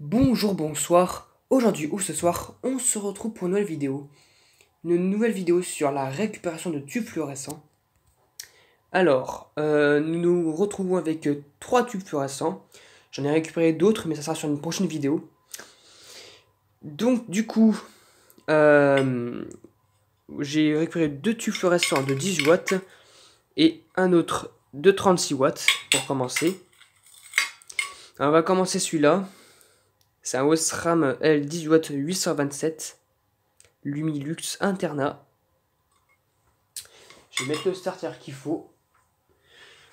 Bonjour, bonsoir. Aujourd'hui ou ce soir, on se retrouve pour une nouvelle vidéo. Une nouvelle vidéo sur la récupération de tubes fluorescents. Alors, euh, nous nous retrouvons avec euh, trois tubes fluorescents. J'en ai récupéré d'autres, mais ça sera sur une prochaine vidéo. Donc, du coup, euh, j'ai récupéré deux tubes fluorescents de 10 watts et un autre de 36 watts pour commencer. on va commencer celui-là. C'est un Osram l 827 Lumilux Interna. Je vais mettre le starter qu'il faut.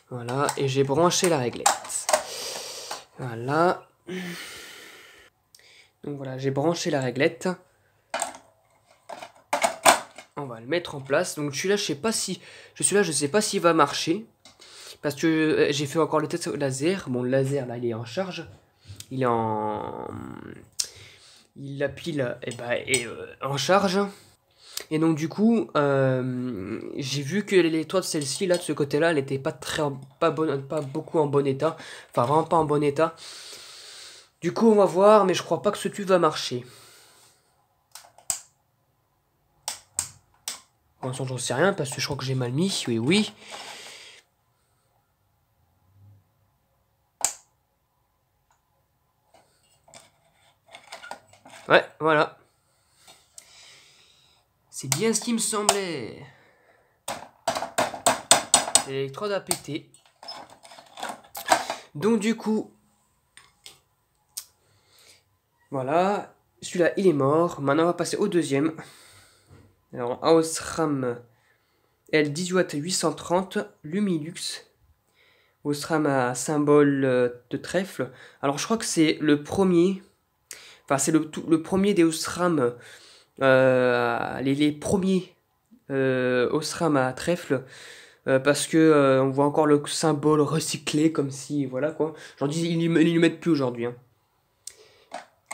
Voilà, et j'ai branché la réglette. Voilà. Donc voilà, j'ai branché la réglette. On va le mettre en place. Donc je suis là, je sais pas si... Je suis là, je sais pas s'il va marcher. Parce que euh, j'ai fait encore le test au laser. Bon, le laser, là, il est en charge il en il la pile eh ben, et et, euh, en charge. Et donc du coup, euh, j'ai vu que les toits de celle-ci là de ce côté-là, elle était pas très pas bonne, pas beaucoup en bon état, enfin vraiment pas en bon état. Du coup, on va voir, mais je crois pas que ce tube va marcher. en ça, j'en sais rien parce que je crois que j'ai mal mis. Oui, oui. Ouais, voilà. C'est bien ce qui me semblait. L'électrode a pété. Donc du coup, voilà, celui-là il est mort. Maintenant on va passer au deuxième. Alors Osram L18 830 Lumilux. Osram à symbole euh, de trèfle. Alors je crois que c'est le premier Enfin, c'est le, le, premier des Osram, euh, les, premiers euh, à trèfle, euh, parce que euh, on voit encore le symbole recyclé, comme si, voilà quoi. dis ils ne le mettent plus aujourd'hui. Hein.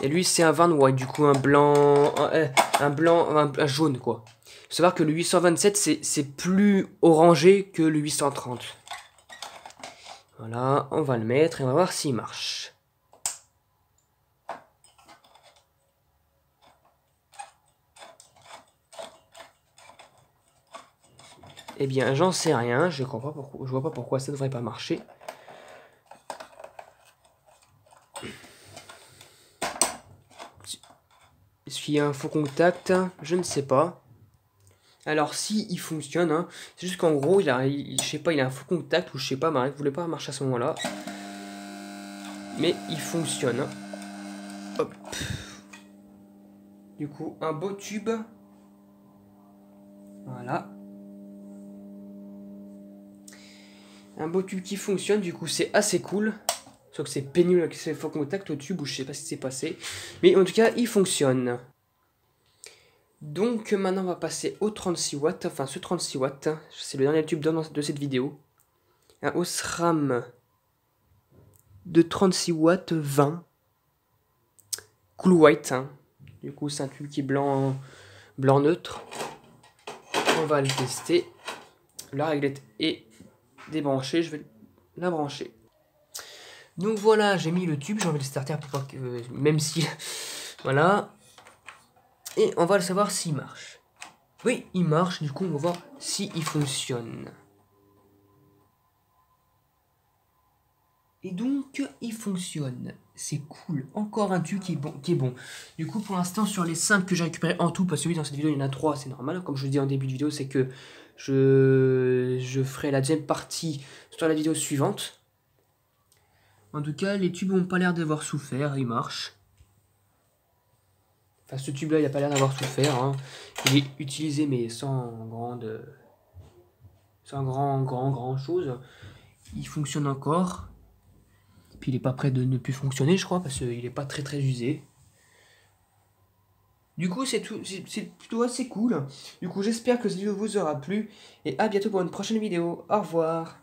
Et lui, c'est un vin. white, du coup, un blanc, un, eh, blanc, un, jaune, quoi. Faut savoir que le 827, c'est plus orangé que le 830. Voilà, on va le mettre et on va voir s'il marche. Eh bien, j'en sais rien, je ne vois pas pourquoi ça devrait pas marcher. Est-ce qu'il y a un faux contact Je ne sais pas. Alors si il fonctionne, hein. c'est juste qu'en gros il a, je sais pas, il a un faux contact ou je ne sais pas, ne voulait pas marcher à ce moment-là. Mais il fonctionne. Hein. Hop. Du coup, un beau tube. Voilà. Un beau tube qui fonctionne, du coup c'est assez cool. Sauf que c'est pénible faut qu'on tacte au tube ou je sais pas si qui s'est passé. Mais en tout cas, il fonctionne. Donc maintenant on va passer au 36 watts, enfin ce 36 watts, hein. c'est le dernier tube de cette vidéo. Un Osram de 36 watts 20. Cool white, hein. du coup c'est un tube qui est blanc, blanc neutre. On va le tester. La réglette est débrancher, je vais la brancher. Donc voilà, j'ai mis le tube, j'ai envie de le starter pour que... Euh, même si... voilà. Et on va le savoir s'il marche. Oui, il marche, du coup on va voir si il fonctionne. Et donc, il fonctionne. C'est cool. Encore un tube qui est bon. Qui est bon. Du coup, pour l'instant, sur les 5 que j'ai récupéré en tout, parce que oui, dans cette vidéo, il y en a 3, c'est normal. Comme je vous dis en début de vidéo, c'est que je, je ferai la deuxième partie sur la vidéo suivante. En tout cas, les tubes n'ont pas l'air d'avoir souffert, ils marchent. Enfin, ce tube-là, il n'a pas l'air d'avoir souffert. Hein. Il est utilisé, mais sans grande... Sans grand, grand, grand chose. Il fonctionne encore. Puis il n'est pas prêt de ne plus fonctionner, je crois, parce qu'il n'est pas très très usé. Du coup, c'est tout, c'est plutôt assez cool. Du coup, j'espère que ce vidéo vous aura plu et à bientôt pour une prochaine vidéo. Au revoir.